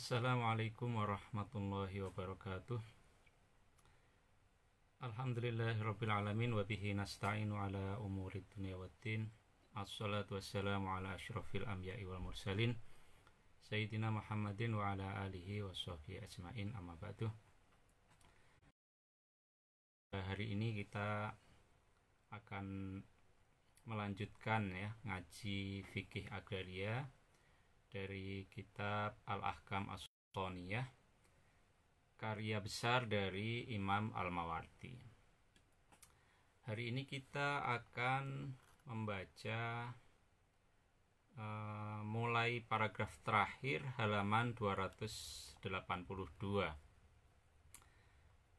Assalamualaikum warahmatullahi wabarakatuh Alhamdulillahirrabbilalamin Wabihi nasta'inu ala umurid dunia wa din Assalatu wassalamu ala ashrafil amya'i wal mursalin Sayyidina Muhammadin wa ala alihi wa sahbihi ajma'in amma ba'du Hari ini kita akan melanjutkan ya ngaji fikih agraria dari kitab Al-Ahkam as ya karya besar dari Imam Al-Mawardi. Hari ini kita akan membaca uh, mulai paragraf terakhir halaman 282.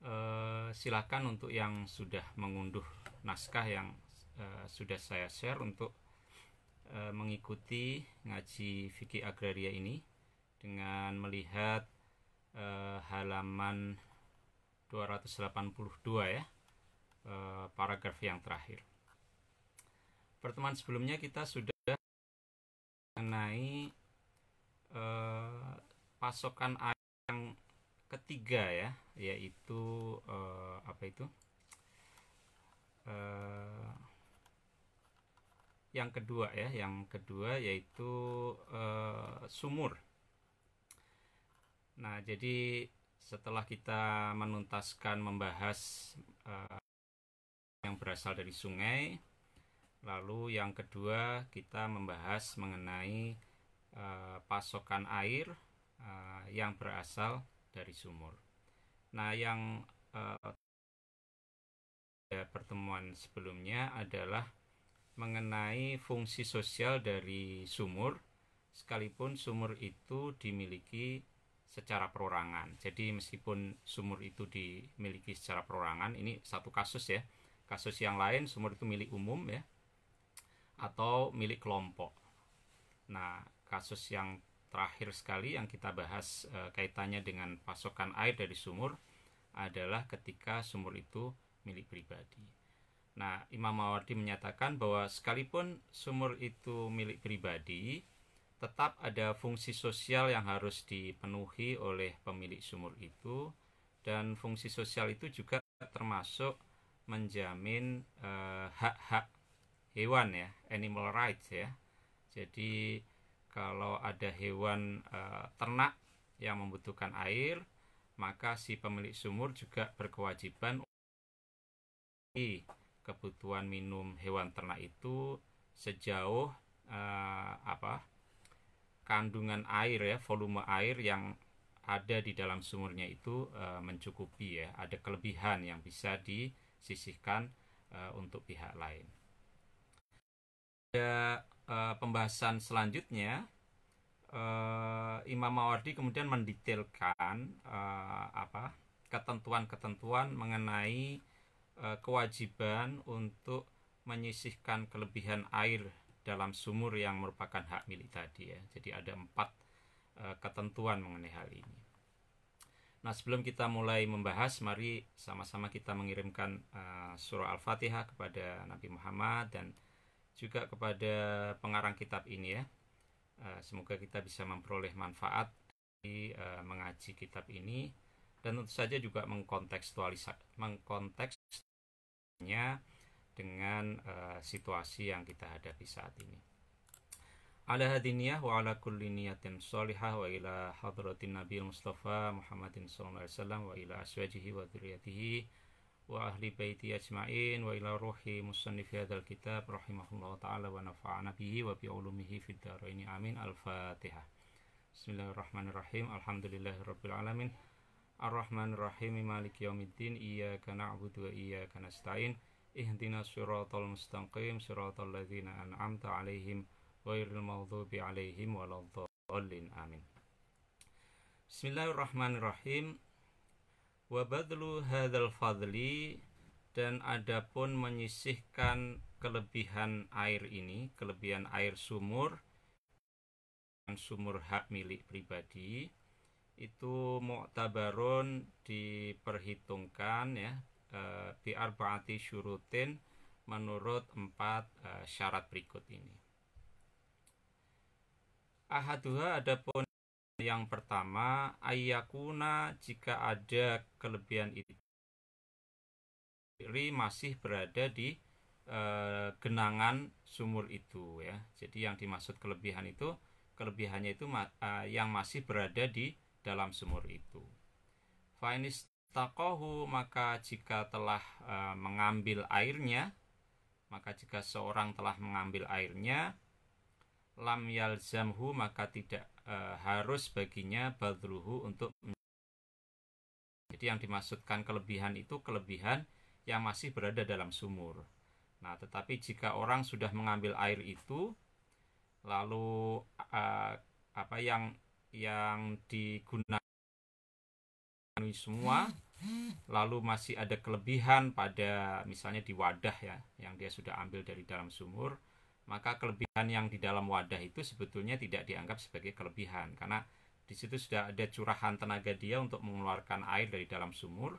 Uh, eh, silakan untuk yang sudah mengunduh naskah yang uh, sudah saya share untuk Eh, mengikuti ngaji fikih agraria ini dengan melihat e, halaman 282 ya e, paragraf yang terakhir. Pertemuan sebelumnya kita sudah mengenai e, pasokan air yang ketiga ya, yaitu e, apa itu? yang kedua ya yang kedua yaitu uh, sumur nah jadi setelah kita menuntaskan membahas uh, yang berasal dari sungai lalu yang kedua kita membahas mengenai uh, pasokan air uh, yang berasal dari sumur nah yang uh, pertemuan sebelumnya adalah mengenai fungsi sosial dari sumur sekalipun sumur itu dimiliki secara perorangan. Jadi meskipun sumur itu dimiliki secara perorangan, ini satu kasus ya. Kasus yang lain sumur itu milik umum ya atau milik kelompok. Nah, kasus yang terakhir sekali yang kita bahas e, kaitannya dengan pasokan air dari sumur adalah ketika sumur itu milik pribadi. Nah, Imam Mawardi menyatakan bahwa sekalipun sumur itu milik pribadi, tetap ada fungsi sosial yang harus dipenuhi oleh pemilik sumur itu dan fungsi sosial itu juga termasuk menjamin eh, hak-hak eh, hewan ya, animal rights ya. Jadi kalau ada hewan eh, ternak yang membutuhkan air, maka si pemilik sumur juga berkewajiban kebutuhan minum hewan ternak itu sejauh eh, apa kandungan air ya volume air yang ada di dalam sumurnya itu eh, mencukupi ya ada kelebihan yang bisa disisihkan eh, untuk pihak lain ada eh, pembahasan selanjutnya eh, Imam Mawardi kemudian mendetailkan eh, apa ketentuan-ketentuan mengenai Eh, kewajiban untuk menyisihkan kelebihan air dalam sumur yang merupakan hak milik tadi ya. Jadi ada empat eh, ketentuan mengenai hal ini. Nah sebelum kita mulai membahas, mari sama-sama kita mengirimkan eh, surah Al-Fatihah kepada Nabi Muhammad dan juga kepada pengarang kitab ini ya. semoga kita bisa memperoleh manfaat di mengaji kitab ini dan tentu saja juga mengkontekstualisasi mengkonteksnya dengan uh, situasi yang kita hadapi saat ini. Ala hadiniyah wa ala kulli niyatin sholihah wa ila hadratin Nabi Mustafa Muhammadin sallallahu alaihi wasallam wa ila aswajihi wa dzurriyyatihi wa ahli baiti ajmain wa ila ruhi musannif hadzal kitab rahimahullahu taala wa nafa'ana bihi wa bi ulumihi fid dharaini amin al-fatihah. Bismillahirrahmanirrahim. Alhamdulillahirabbil alamin. Ar-Rahmanir-Rahim Maliki Yawmiddin Iyyaka na'budu wa iyyaka nasta'in Ihdinas siratal mustaqim siratal ladzina an'amta 'alaihim ghairil maghdubi 'alaihim waladdallin amin Bismillahirrahmanirrahim Wa badlu hadzal fadli dan adapun menyisihkan kelebihan air ini, kelebihan air sumur Dan sumur hak milik pribadi itu muktabarun diperhitungkan ya uh, bi arbaati syurutin menurut empat eh, syarat berikut ini. Ahaduha adapun yang pertama ayakuna jika ada kelebihan itu masih berada di e, genangan sumur itu ya. Jadi yang dimaksud kelebihan itu kelebihannya itu yang masih berada di dalam sumur itu. Fainis takohu maka jika telah e, mengambil airnya, maka jika seorang telah mengambil airnya, lam yalzamhu maka tidak e, harus baginya badruhu untuk jadi yang dimaksudkan kelebihan itu kelebihan yang masih berada dalam sumur. Nah, tetapi jika orang sudah mengambil air itu lalu uh, apa yang yang digunakan semua lalu masih ada kelebihan pada misalnya di wadah ya yang dia sudah ambil dari dalam sumur maka kelebihan yang di dalam wadah itu sebetulnya tidak dianggap sebagai kelebihan karena di situ sudah ada curahan tenaga dia untuk mengeluarkan air dari dalam sumur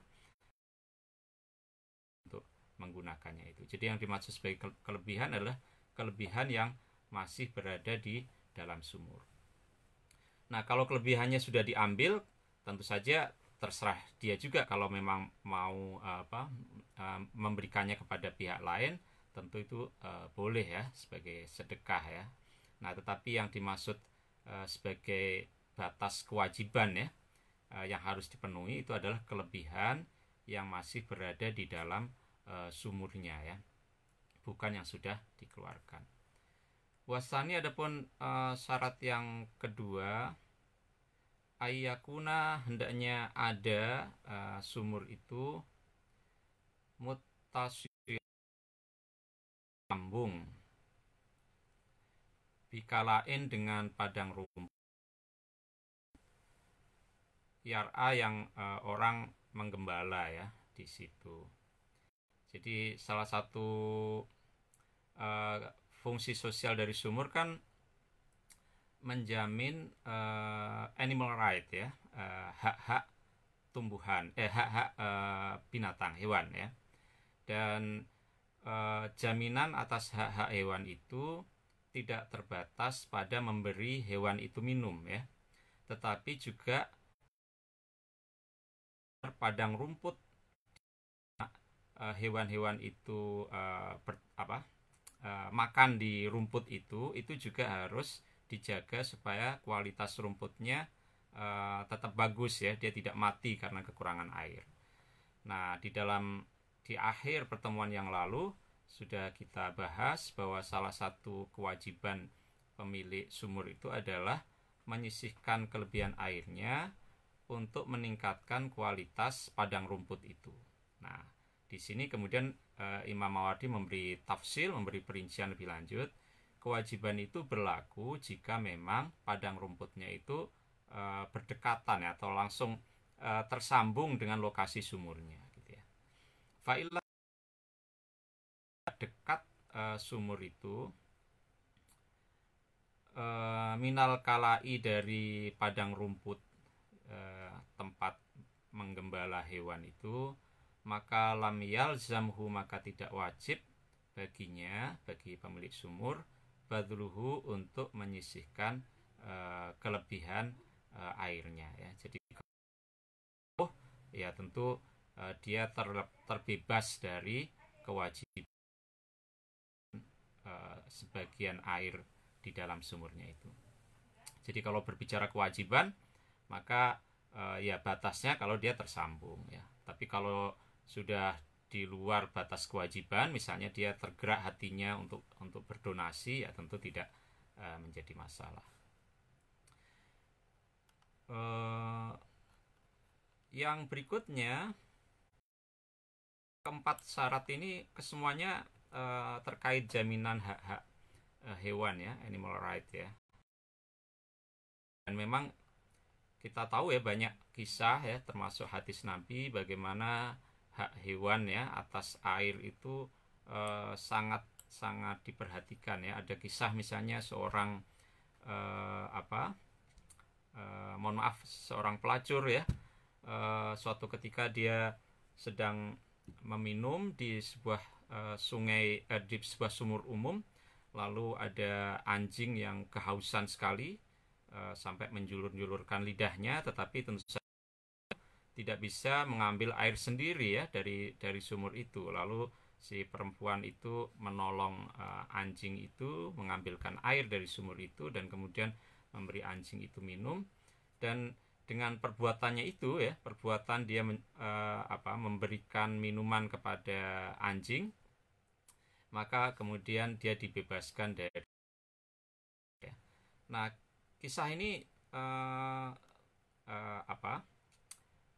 untuk menggunakannya itu. Jadi yang dimaksud sebagai kelebihan adalah kelebihan yang masih berada di dalam sumur. Nah, kalau kelebihannya sudah diambil, tentu saja terserah dia juga kalau memang mau apa eh, memberikannya kepada pihak lain, tentu itu eh, boleh ya sebagai sedekah ya. Nah, tetapi yang dimaksud eh, sebagai batas kewajiban ya yang harus dipenuhi itu adalah kelebihan yang masih berada di dalam sumurnya ya. Bukan yang sudah dikeluarkan. Wasani adapun syarat yang kedua ayakuna hendaknya ada uh, sumur itu mutasi lambung bikalain dengan padang rumput yara yang uh, orang menggembala ya di situ jadi salah satu uh, fungsi sosial dari sumur kan menjamin uh, animal right ya hak eh, hak-hak tumbuhan eh hak-hak uh, binatang hewan ya dan uh, jaminan atas hak-hak hewan itu tidak terbatas pada memberi hewan itu minum ya tetapi juga padang rumput hewan-hewan uh, itu uh, ber, apa uh, makan di rumput itu itu juga harus dijaga supaya kualitas rumputnya uh, tetap bagus ya, dia tidak mati karena kekurangan air. Nah, di dalam di akhir pertemuan yang lalu sudah kita bahas bahwa salah satu kewajiban pemilik sumur itu adalah menyisihkan kelebihan airnya untuk meningkatkan kualitas padang rumput itu. Nah, di sini kemudian eh, Imam Mawardi memberi tafsir, memberi perincian lebih lanjut kewajiban itu berlaku jika memang padang rumputnya itu e, berdekatan ya, atau langsung e, tersambung dengan lokasi sumurnya gitu ya. Faila dekat e, sumur itu e, minal kalai dari padang rumput e, tempat menggembala hewan itu maka lam yalzamhu maka tidak wajib baginya bagi pemilik sumur badluhu untuk menyisihkan uh, kelebihan uh, airnya ya. Jadi oh ya tentu uh, dia ter, terbebas dari kewajiban uh, sebagian air di dalam sumurnya itu. Jadi kalau berbicara kewajiban maka uh, ya batasnya kalau dia tersambung ya. Tapi kalau sudah di luar batas kewajiban misalnya dia tergerak hatinya untuk untuk berdonasi ya tentu tidak uh, menjadi masalah uh, yang berikutnya keempat syarat ini kesemuanya uh, terkait jaminan hak-hak uh, hewan ya animal right ya dan memang kita tahu ya banyak kisah ya termasuk hadis nabi bagaimana hak hewan ya atas air itu sangat eh, sangat sangat diperhatikan ya ada kisah misalnya seorang eh, apa eh, mohon maaf seorang pelacur ya eh, suatu ketika dia sedang meminum di sebuah eh, sungai eh, di sebuah sumur umum lalu ada anjing yang kehausan sekali eh, sampai menjulur-julurkan lidahnya tetapi tentu saja tidak bisa mengambil air sendiri ya dari dari sumur itu lalu si perempuan itu menolong uh, anjing itu mengambilkan air dari sumur itu dan kemudian memberi anjing itu minum dan dengan perbuatannya itu ya perbuatan dia men, uh, apa memberikan minuman kepada anjing maka kemudian dia dibebaskan dari ya. nah kisah ini uh, uh, apa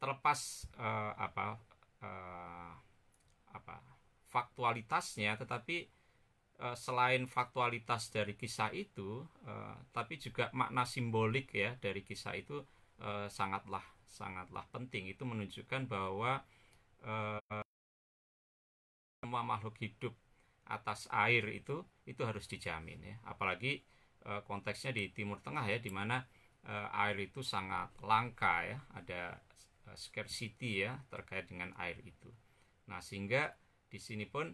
terlepas uh, apa uh, apa faktualitasnya tetapi uh, selain faktualitas dari kisah itu uh, tapi juga makna simbolik ya dari kisah itu uh, sangatlah sangatlah penting itu menunjukkan bahwa uh, semua makhluk hidup atas air itu itu harus dijamin ya apalagi uh, konteksnya di Timur Tengah ya di mana uh, air itu sangat langka ya ada Eh, scarcity ya terkait dengan air itu. Nah, sehingga di sini pun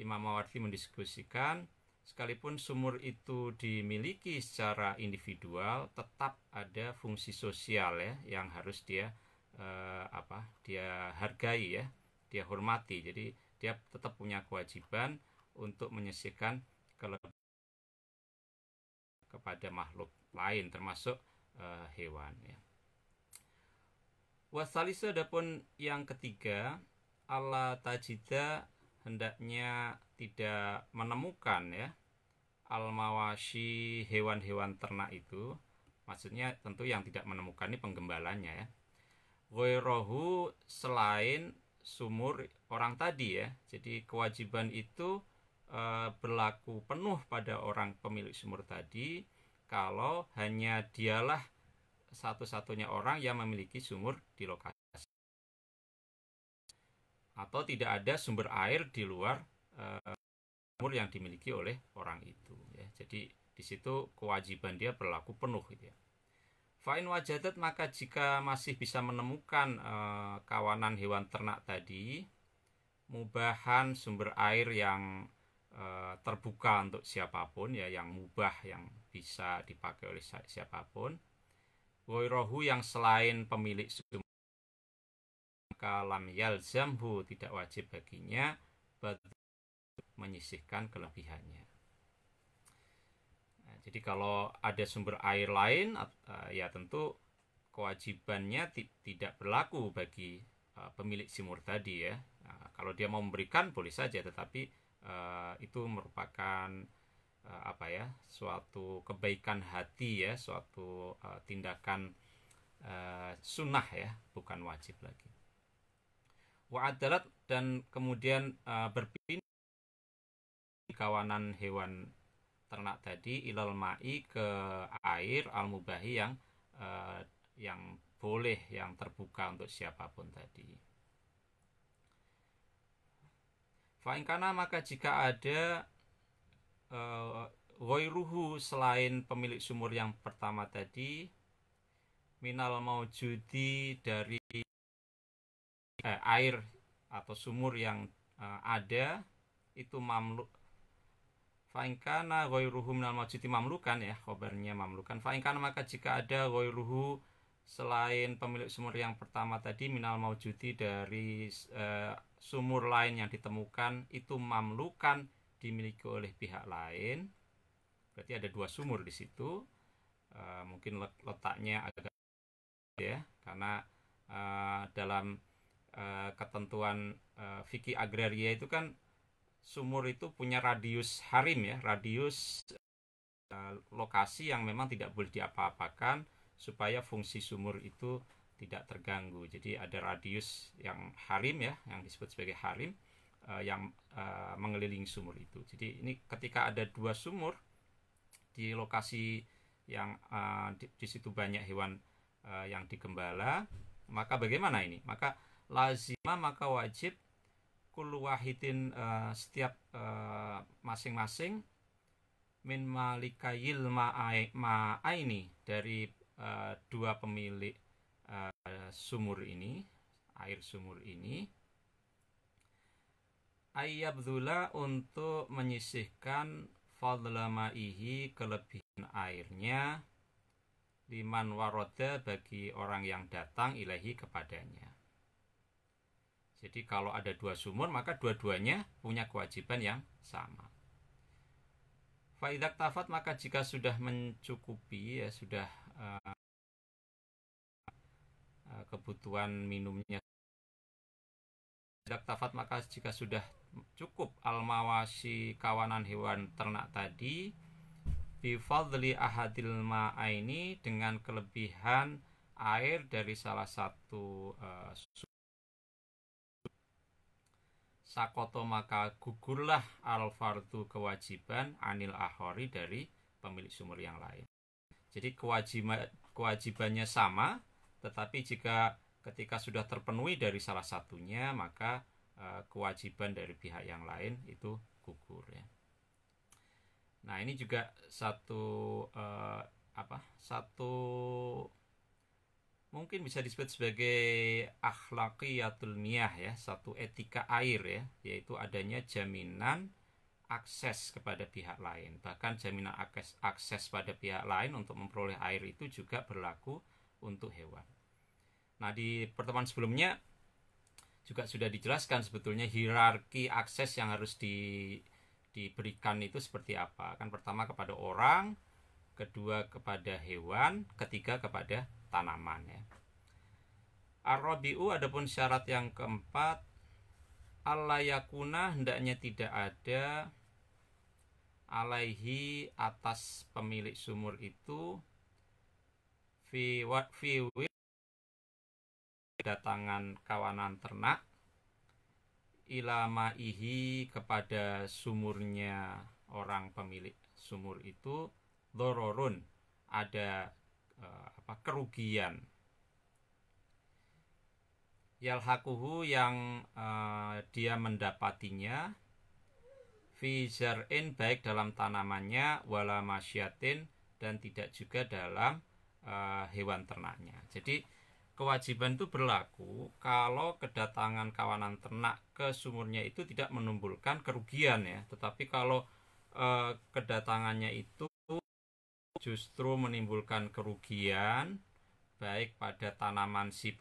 Imam Mawardi mendiskusikan sekalipun sumur itu dimiliki secara individual tetap ada fungsi sosial ya yang harus dia eh, apa? dia hargai ya, dia hormati. Jadi dia tetap punya kewajiban untuk menyisihkan kelebihan kepada makhluk lain termasuk eh, hewan ya. Wasalisa adapun yang ketiga, ala tajida hendaknya tidak menemukan ya almawashi hewan-hewan ternak itu. Maksudnya tentu yang tidak menemukan ini penggembalanya ya. Goyrohu selain sumur orang tadi ya. Jadi kewajiban itu e, berlaku penuh pada orang pemilik sumur tadi kalau hanya dialah satu-satunya orang yang memiliki sumur di lokasi atau tidak ada sumber air di luar uh, sumur yang dimiliki oleh orang itu ya. Jadi di situ kewajiban dia berlaku penuh gitu ya. Fa'in wajadat maka jika masih bisa menemukan e, kawanan hewan ternak tadi, mubahan sumber air yang eh, terbuka untuk siapapun ya, yang mubah yang bisa dipakai oleh siapapun, Goirohu yang selain pemilik sumber maka lam yalzamhu tidak wajib baginya menyisihkan kelebihannya. Nah, jadi kalau ada sumber air lain eh, ya tentu kewajibannya tidak berlaku bagi eh, pemilik sumur tadi ya. Nah, kalau dia mau memberikan boleh saja tetapi eh, itu merupakan Eh, apa ya suatu kebaikan hati ya suatu uh, tindakan uh, sunnah ya bukan wajib lagi wa adalat dan kemudian uh, berpindah kawanan hewan ternak tadi ilal ma'i ke air al mubahi yang uh, yang boleh yang terbuka untuk siapapun tadi Fa'inkana maka jika ada Wairuhu eh, selain pemilik sumur yang pertama tadi minal mau judi dari eh, air atau sumur yang eh, ada itu mamluk Fainkana goiruhu minal mau judi mamlukan ya khobarnya mamlukan Fainkana maka jika ada goiruhu selain pemilik sumur yang pertama tadi minal mau judi dari eh, sumur lain yang ditemukan itu mamlukan dimiliki oleh pihak lain berarti ada dua sumur di situ uh, mungkin letaknya agak ya karena uh, dalam uh, ketentuan uh, fikih agraria itu kan sumur itu punya radius harim ya radius uh, lokasi yang memang tidak boleh diapa-apakan supaya fungsi sumur itu tidak terganggu jadi ada radius yang harim ya yang disebut sebagai harim uh, yang uh, mengelilingi sumur itu. Jadi ini ketika ada dua sumur di lokasi yang uh, di, di situ banyak hewan uh, yang digembala, maka bagaimana ini? Maka lazima maka wajib kullu uh, setiap masing-masing uh, min malikayil ma'aini dari uh, dua pemilik uh, sumur ini, air sumur ini Ayabzula untuk menyisihkan fadlamaihi kelebihan airnya liman waroda bagi orang yang datang ilahi kepadanya. Jadi kalau ada dua sumur maka dua-duanya punya kewajiban yang sama. Faidak tafat maka jika sudah mencukupi ya sudah uh, kebutuhan minumnya. Faidak tafat maka jika sudah cukup almawasi kawanan hewan ternak tadi bifadli ahadil ma'aini dengan kelebihan air dari salah satu uh, sakoto maka gugurlah al fardu kewajiban anil ahori dari pemilik sumur yang lain jadi kewajiban kewajibannya sama tetapi jika ketika sudah terpenuhi dari salah satunya maka Eh, kewajiban dari pihak yang lain itu gugur ya. Nah, ini juga satu uh, apa? Satu mungkin bisa disebut sebagai akhlaqiyatul niyah ya, satu etika air ya, yaitu adanya jaminan akses kepada pihak lain. Bahkan jaminan akses akses pada pihak lain untuk memperoleh air itu juga berlaku untuk hewan. Nah, di pertemuan sebelumnya juga sudah dijelaskan sebetulnya hierarki akses yang harus di, diberikan itu seperti apa. Kan pertama kepada orang, kedua kepada hewan, ketiga kepada tanaman ya. Arabiu adapun syarat yang keempat alayakuna hendaknya tidak ada alaihi atas pemilik sumur itu fi wa fi kedatangan kawanan ternak ilamaihi kepada sumurnya orang pemilik sumur itu dororun ada eh, apa kerugian yalhakuhu yang eh, dia mendapatinya fizar'in baik dalam tanamannya walamasyatin dan tidak juga dalam eh, hewan ternaknya jadi kewajiban itu berlaku kalau kedatangan kawanan ternak ke sumurnya itu tidak menimbulkan kerugian ya tetapi kalau eh, kedatangannya itu justru menimbulkan kerugian baik pada tanaman si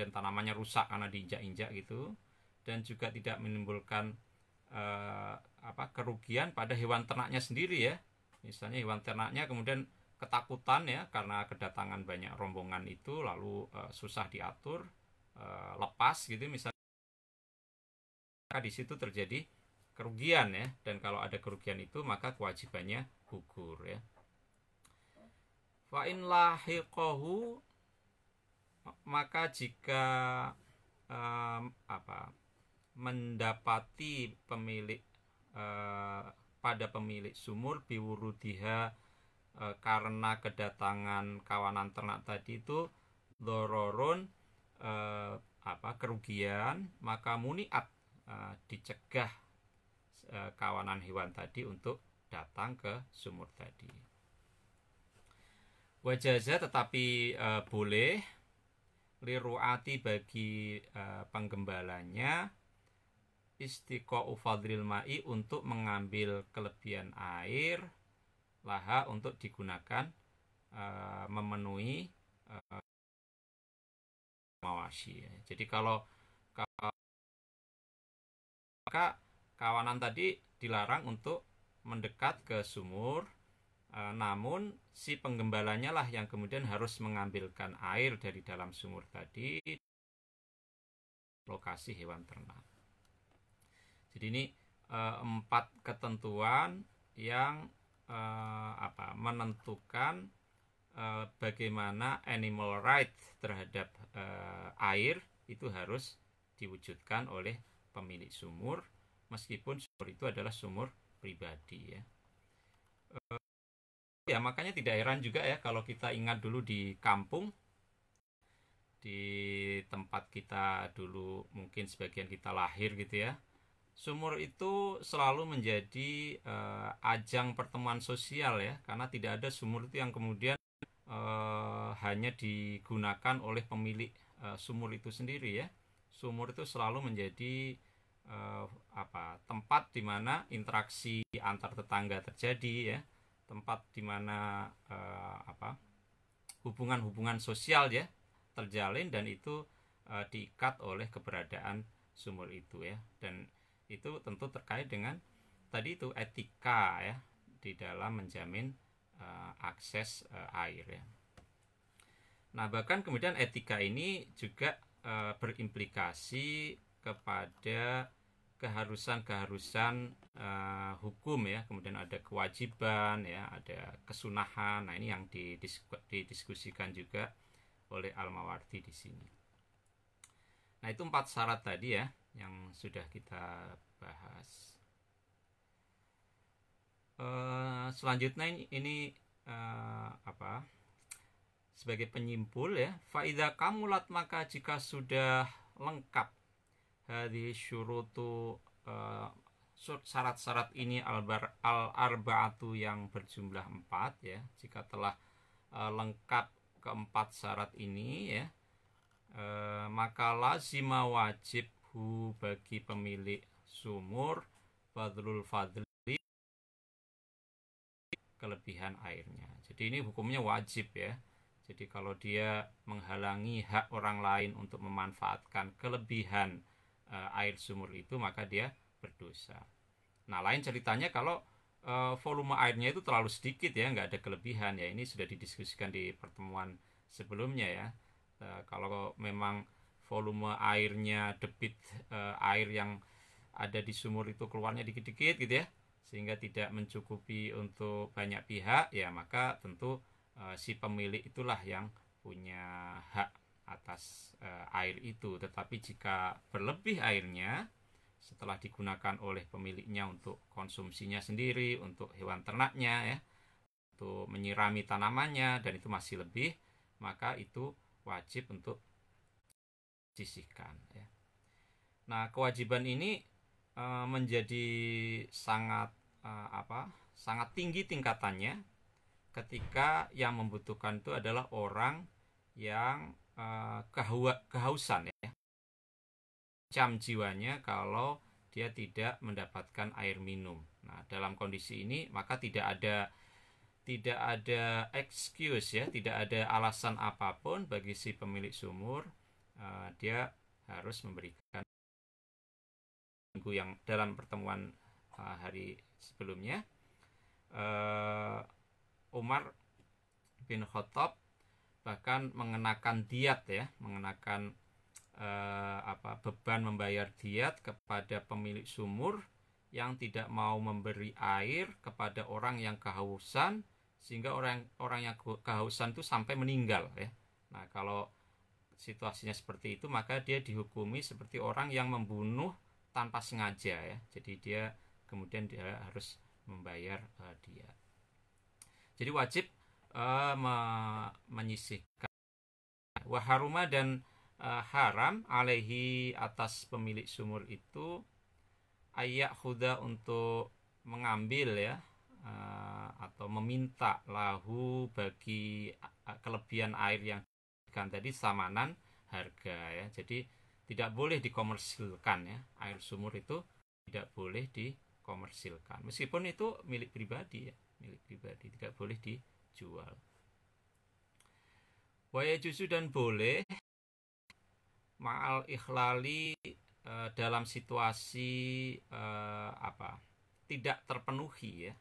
dan tanamannya rusak karena diinjak-injak gitu dan juga tidak menimbulkan eh, apa kerugian pada hewan ternaknya sendiri ya misalnya hewan ternaknya kemudian ketakutan ya karena kedatangan banyak rombongan itu lalu uh, susah diatur uh, lepas gitu ya, misalnya maka di situ terjadi kerugian ya dan kalau ada kerugian itu maka kewajibannya gugur ya fa'in in lahiqahu maka jika um, apa mendapati pemilik uh, pada pemilik sumur biwurudiha e, karena kedatangan kawanan ternak tadi itu dororun e, apa kerugian maka muniat e, dicegah e, kawanan hewan tadi untuk datang ke sumur tadi wajaza tetapi e, boleh liruati bagi e, penggembalanya istiqo ufadril ma'i untuk mengambil kelebihan air laha untuk digunakan uh, memenuhi uh, mawasi. Jadi kalau, maka kawanan tadi dilarang untuk mendekat ke sumur, e, namun si penggembalanya lah yang kemudian harus mengambilkan air dari dalam sumur tadi lokasi hewan ternak. Jadi ini e, empat ketentuan yang uh, apa menentukan uh, bagaimana animal right terhadap uh, air itu harus diwujudkan oleh pemilik sumur meskipun sumur itu adalah sumur pribadi ya. uh, ya makanya tidak heran juga ya kalau kita ingat dulu di kampung di tempat kita dulu mungkin sebagian kita lahir gitu ya Sumur itu selalu menjadi uh, ajang pertemuan sosial ya, karena tidak ada sumur itu yang kemudian uh, hanya digunakan oleh pemilik uh, sumur itu sendiri ya. Sumur itu selalu menjadi uh, apa tempat di mana interaksi antar tetangga terjadi ya, tempat di mana uh, apa hubungan-hubungan sosial ya terjalin dan itu uh, diikat oleh keberadaan sumur itu ya dan itu tentu terkait dengan tadi itu etika ya di dalam menjamin uh, akses uh, air ya. Nah, bahkan kemudian etika ini juga uh, berimplikasi kepada keharusan-keharusan uh, hukum ya, kemudian ada kewajiban ya, ada kesunahan. Nah, ini yang didiskusikan juga oleh Almawarti di sini. Nah, itu empat syarat tadi ya yang sudah kita bahas. Uh, selanjutnya ini, ini uh, apa? Sebagai penyimpul ya, faida kamulat maka jika sudah lengkap hadis syurutu uh, syarat-syarat ini albar al-arbaatu yang berjumlah empat ya jika telah uh, lengkap keempat syarat ini ya uh, maka lazima wajib lahu bagi pemilik sumur fadlul fadli kelebihan airnya. Jadi ini hukumnya wajib ya. Jadi kalau dia menghalangi hak orang lain untuk memanfaatkan kelebihan eh, air sumur itu maka dia berdosa. Nah lain ceritanya kalau eh, volume airnya itu terlalu sedikit ya nggak ada kelebihan ya ini sudah didiskusikan di pertemuan sebelumnya ya. Eh, kalau memang volume airnya debit uh, air yang ada di sumur itu keluarnya dikit-dikit gitu ya sehingga tidak mencukupi untuk banyak pihak ya maka tentu uh, si pemilik itulah yang punya hak atas uh, air itu tetapi jika berlebih airnya setelah digunakan oleh pemiliknya untuk konsumsinya sendiri, untuk hewan ternaknya ya, untuk menyirami tanamannya dan itu masih lebih, maka itu wajib untuk sisihkan ya. Nah, kewajiban ini e, menjadi sangat e, apa? sangat tinggi tingkatannya ketika yang membutuhkan itu adalah orang yang e, eh, kehua, kehausan ya. Cam jiwanya kalau dia tidak mendapatkan air minum. Nah, dalam kondisi ini maka tidak ada tidak ada excuse ya, tidak ada alasan apapun bagi si pemilik sumur Eh, dia harus memberikan minggu yang dalam pertemuan uh, hari sebelumnya uh, Umar bin Khattab bahkan mengenakan diat ya mengenakan uh, apa beban membayar diat kepada pemilik sumur yang tidak mau memberi air kepada orang yang kehausan sehingga orang orang yang kehausan itu sampai meninggal ya nah kalau situasinya seperti itu maka dia dihukumi seperti orang yang membunuh tanpa sengaja ya jadi dia kemudian dia harus membayar uh, dia jadi wajib uh, me menyisihkan waharuma dan uh, haram alehi atas pemilik sumur itu ayak huda untuk mengambil ya uh, atau meminta lahu bagi kelebihan air yang kan tadi samanan harga ya. Jadi tidak boleh dikomersilkan ya. Air sumur itu tidak boleh dikomersilkan. Meskipun itu milik pribadi ya, milik pribadi tidak boleh dijual. Waya jujur dan boleh ma'al ikhlali e, dalam situasi e, apa? tidak terpenuhi ya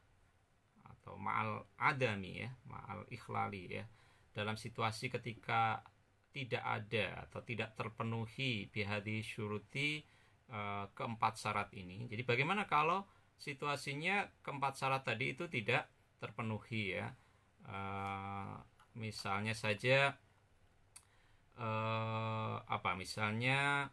atau ma'al adami ya, ma'al ikhlali ya dalam situasi ketika tidak ada atau tidak terpenuhi bihadi syuruti eh, keempat syarat ini. Jadi bagaimana kalau situasinya keempat syarat tadi itu tidak terpenuhi ya? Eh, misalnya saja eh, apa? Misalnya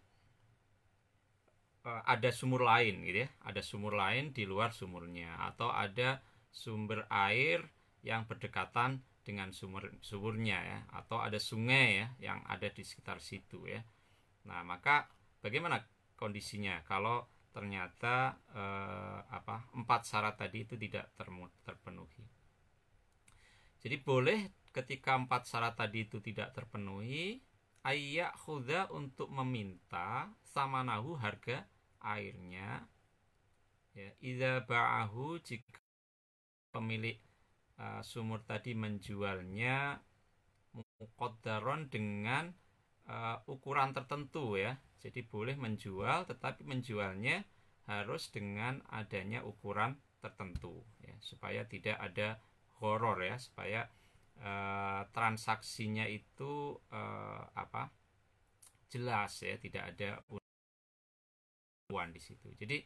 ada sumur lain gitu ya, ada sumur lain di luar sumurnya atau ada sumber air yang berdekatan dengan sumur sumurnya ya atau ada sungai ya yang ada di sekitar situ ya. Nah, maka bagaimana kondisinya kalau ternyata eh, apa empat syarat tadi itu tidak terpenuhi. Jadi boleh ketika empat syarat tadi itu tidak terpenuhi ayak khuda untuk meminta sama nahu harga airnya ya idza ba'ahu jika pemilik Ah, sumur tadi menjualnya mukodaron dengan uh, ukuran tertentu ya jadi boleh menjual tetapi menjualnya harus dengan adanya ukuran tertentu ya supaya tidak ada horor ya supaya uh, transaksinya itu uh, apa jelas ya tidak ada uang di situ jadi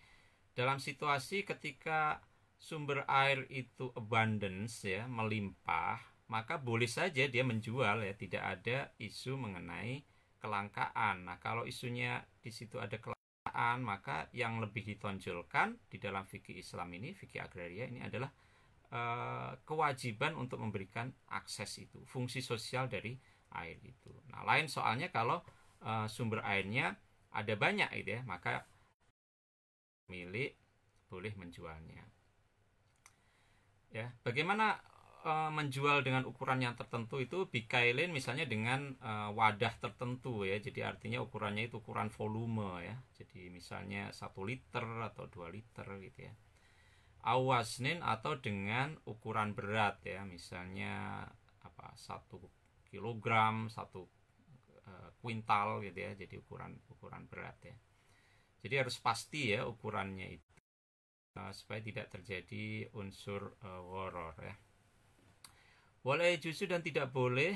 dalam situasi ketika sumber air itu abundance ya, melimpah, maka boleh saja dia menjual ya, tidak ada isu mengenai kelangkaan. Nah, kalau isunya di situ ada kelangkaan, maka yang lebih ditonjolkan di dalam fikih Islam ini, fikih agraria ini adalah eh, kewajiban untuk memberikan akses itu, fungsi sosial dari air itu. Nah, lain soalnya kalau eh, sumber airnya ada banyak ide gitu ya, maka milik boleh menjualnya ya bagaimana uh, menjual dengan ukuran yang tertentu itu bikailin misalnya dengan uh, wadah tertentu ya jadi artinya ukurannya itu ukuran volume ya jadi misalnya satu liter atau dua liter gitu ya awasnin atau dengan ukuran berat ya misalnya apa satu kilogram satu uh, kuintal gitu ya jadi ukuran ukuran berat ya jadi harus pasti ya ukurannya itu Ah, supaya tidak terjadi unsur uh, eh, waror ya. Walai justru dan tidak boleh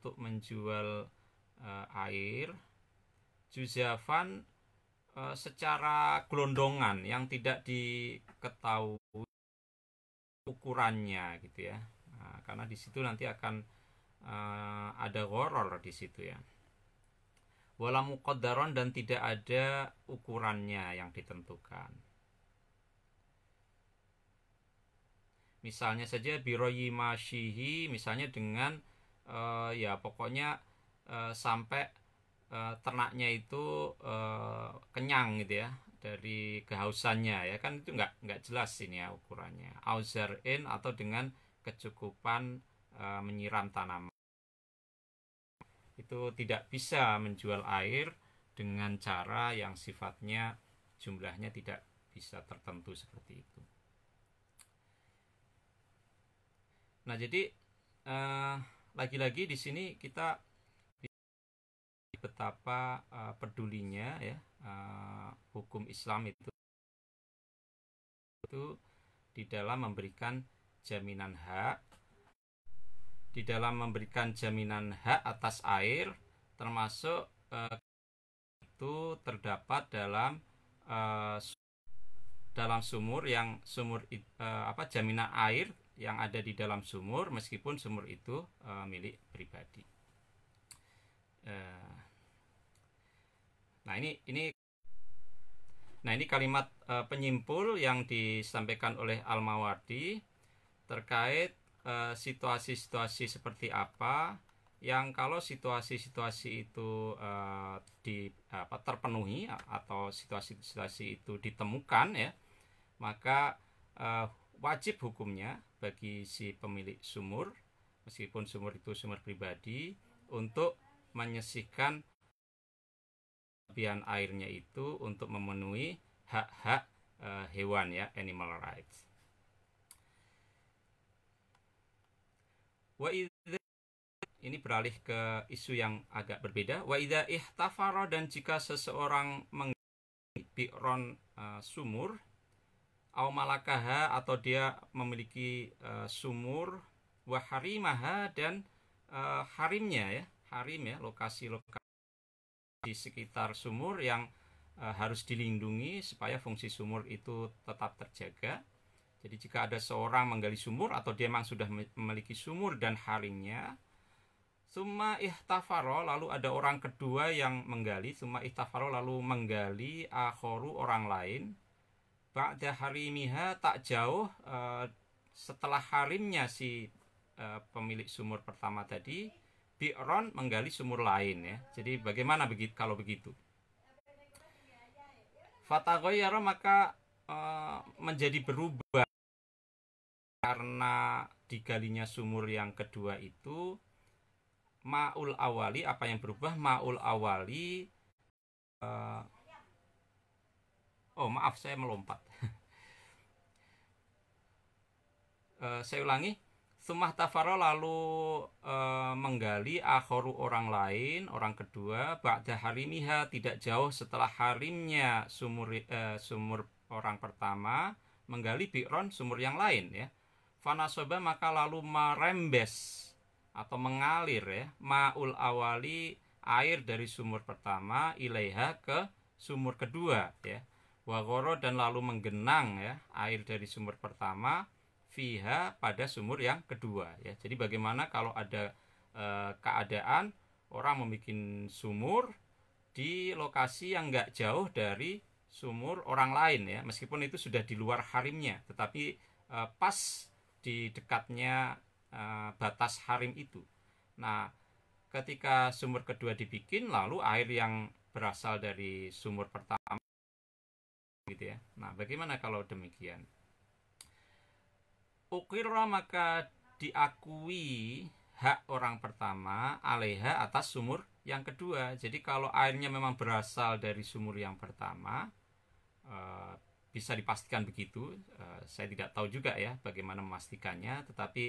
untuk menjual uh, air juzafan uh, secara gelondongan yang tidak diketahui ukurannya gitu ya. Nah, karena di situ nanti akan uh, ada horor di situ ya wala muqaddaron dan tidak ada ukurannya yang ditentukan. Misalnya saja biroyi masyihi, misalnya dengan uh, ya pokoknya uh, sampai uh, ternaknya itu uh, kenyang gitu ya dari kehausannya ya kan itu nggak nggak jelas ini ya ukurannya. auzerin atau dengan kecukupan uh, menyiram tanaman itu tidak bisa menjual air dengan cara yang sifatnya jumlahnya tidak bisa tertentu seperti itu. Nah, jadi lagi eh, lagi-lagi di sini kita betapa eh, pedulinya ya eh, hukum Islam itu itu di dalam memberikan jaminan hak di dalam memberikan jaminan hak atas air termasuk eh, itu terdapat dalam eh, dalam sumur yang sumur eh, apa jaminan air yang ada di dalam sumur meskipun sumur itu eh, milik pribadi. Eh, nah ini ini nah ini kalimat uh, penyimpul yang disampaikan oleh Almawardi terkait Eh, situasi-situasi seperti apa yang kalau situasi-situasi itu uh, di apa terpenuhi atau situasi-situasi itu ditemukan ya maka uh, wajib hukumnya bagi si pemilik sumur meskipun sumur itu sumur pribadi untuk menyisihkan kelebihan airnya itu untuk memenuhi hak-hak uh, hewan ya animal rights Wa ini beralih ke isu yang agak berbeda. Wa idza ihtafara dan jika seseorang mengbi'ron uh, eh, sumur au malakaha atau dia memiliki eh, sumur wa harimaha dan eh, harimnya ya, harim ya, lokasi-lokasi di sekitar sumur yang harus dilindungi supaya fungsi sumur itu tetap terjaga jadi jika ada seorang menggali sumur atau dia memang sudah memiliki sumur dan haringnya, summa ihtafaro lalu ada orang kedua yang menggali summa ihtafaro lalu menggali akhoru orang lain Ba'da harimiha tak jauh eh, setelah harimnya si eh, pemilik sumur pertama tadi Bi'ron menggali sumur lain ya Jadi bagaimana begitu kalau begitu Fatagoyaro maka eh, menjadi berubah karena digalinya sumur yang kedua itu maul awali apa yang berubah maul awali uh, oh maaf saya melompat uh, saya ulangi sumah tafaro lalu uh, menggali akhoru orang lain orang kedua ba'da harimiha tidak jauh setelah harimnya sumur uh, sumur orang pertama menggali bi'ron sumur yang lain ya fanasoba maka lalu merembes atau mengalir ya maul awali air dari sumur pertama ilaiha ke sumur kedua ya wagoro dan lalu menggenang ya air dari sumur pertama fiha pada sumur yang kedua ya jadi bagaimana kalau ada e, keadaan orang membuat sumur di lokasi yang nggak jauh dari sumur orang lain ya meskipun itu sudah di luar harimnya tetapi e, pas di dekatnya uh, batas harim itu. Nah, ketika sumur kedua dibikin lalu air yang berasal dari sumur pertama gitu ya. Nah, bagaimana kalau demikian? Ukirra maka diakui hak orang pertama aleha atas sumur yang kedua. Jadi kalau airnya memang berasal dari sumur yang pertama, eh, bisa dipastikan begitu. Uh, saya tidak tahu juga ya bagaimana memastikannya, tetapi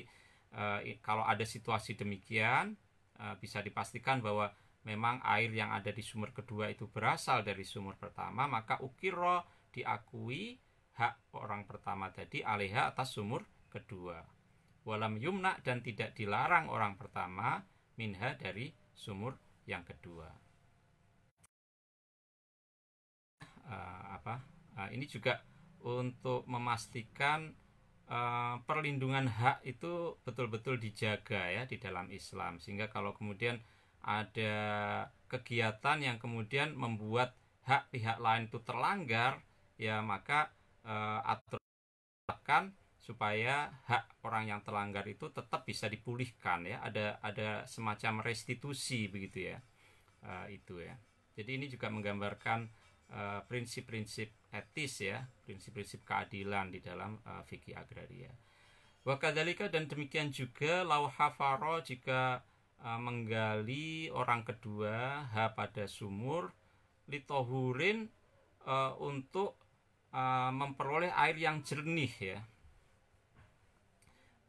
uh, kalau ada situasi demikian uh, bisa dipastikan bahwa memang air yang ada di sumur kedua itu berasal dari sumur pertama, maka ukiro diakui hak orang pertama tadi aleha atas sumur kedua. Walam yumna dan tidak dilarang orang pertama minha dari sumur yang kedua. Uh, apa Nah, ini juga untuk memastikan uh, perlindungan hak itu betul-betul dijaga ya di dalam Islam sehingga kalau kemudian ada kegiatan yang kemudian membuat hak pihak lain itu terlanggar ya maka uh, supaya hak orang yang terlanggar itu tetap bisa dipulihkan ya ada ada semacam restitusi begitu ya uh, itu ya jadi ini juga menggambarkan Eh, prinsip-prinsip uh, etis ya, prinsip-prinsip keadilan di dalam uh, fikih agraria. Wakadalika dan demikian juga lauhafaro jika uh, menggali orang kedua ha pada sumur litohurin uh, untuk uh, memperoleh air yang jernih ya.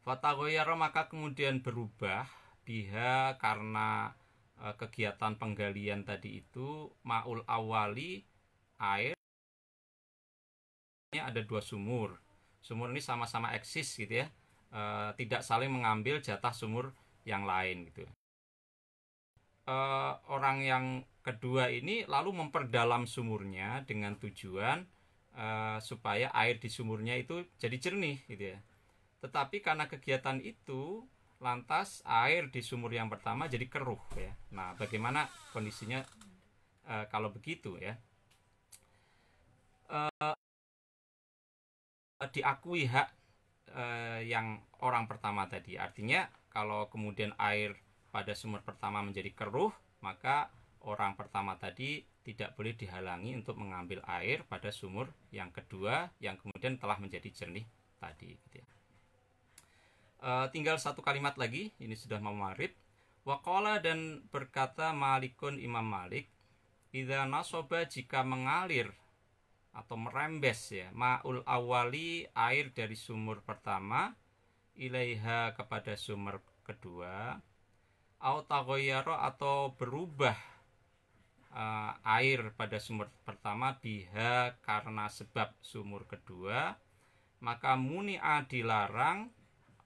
Fatagoyaro maka kemudian berubah biha karena kegiatan penggalian tadi itu maul awali air ini ada dua sumur sumur ini sama-sama eksis gitu ya e, tidak saling mengambil jatah sumur yang lain gitu e, orang yang kedua ini lalu memperdalam sumurnya dengan tujuan e, supaya air di sumurnya itu jadi jernih gitu ya tetapi karena kegiatan itu lantas air di sumur yang pertama jadi keruh ya. Nah, bagaimana kondisinya e, kalau begitu ya? uh, diakui hak uh, yang orang pertama tadi. Artinya kalau kemudian air pada sumur pertama menjadi keruh, maka orang pertama tadi tidak boleh dihalangi untuk mengambil air pada sumur yang kedua yang kemudian telah menjadi jernih tadi. Gitu ya. e, tinggal satu kalimat lagi, ini sudah mau Wakola dan berkata Malikun Imam Malik, Ida nasoba jika mengalir atau merembes ya maul awali air dari sumur pertama ilaiha kepada sumur kedua autagoyaro atau berubah uh, air pada sumur pertama biha karena sebab sumur kedua maka muni'a dilarang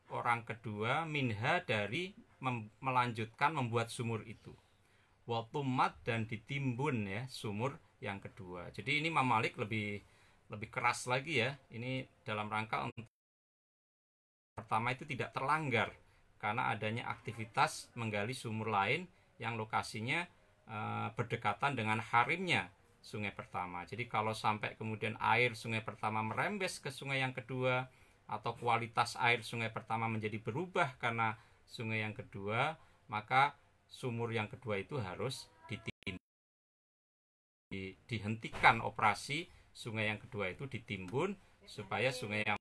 orang kedua minha dari mem melanjutkan membuat sumur itu waktu mat dan ditimbun ya sumur yang kedua. Jadi ini Imam Malik lebih lebih keras lagi ya. Ini dalam rangka untuk pertama itu tidak terlanggar karena adanya aktivitas menggali sumur lain yang lokasinya e, berdekatan dengan harimnya sungai pertama. Jadi kalau sampai kemudian air sungai pertama merembes ke sungai yang kedua atau kualitas air sungai pertama menjadi berubah karena sungai yang kedua, maka sumur yang kedua itu harus dihentikan operasi sungai yang kedua itu ditimbun supaya sungai yang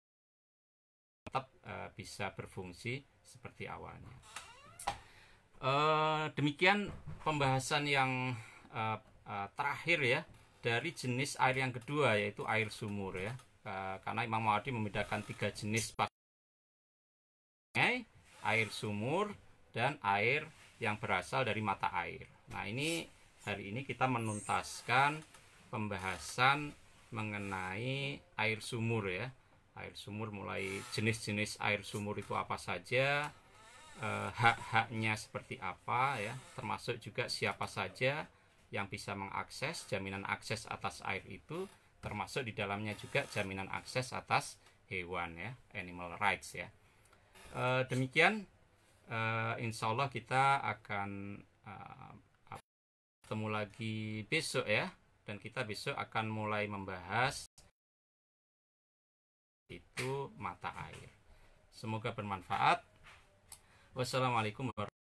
tetap uh, bisa berfungsi seperti awalnya. Uh, demikian pembahasan yang uh, uh, terakhir ya dari jenis air yang kedua yaitu air sumur ya uh, karena Imam Mawardi membedakan tiga jenis sungai, air sumur dan air yang berasal dari mata air. Nah ini Hari ini kita menuntaskan pembahasan mengenai air sumur ya. Air sumur mulai jenis-jenis air sumur itu apa saja, eh, hak-haknya seperti apa ya, termasuk juga siapa saja yang bisa mengakses jaminan akses atas air itu, termasuk di dalamnya juga jaminan akses atas hewan ya, animal rights ya. eh, demikian, eh, insya Allah kita akan eh, bertemu lagi besok ya dan kita besok akan mulai membahas itu mata air. Semoga bermanfaat. Wassalamualaikum warahmatullahi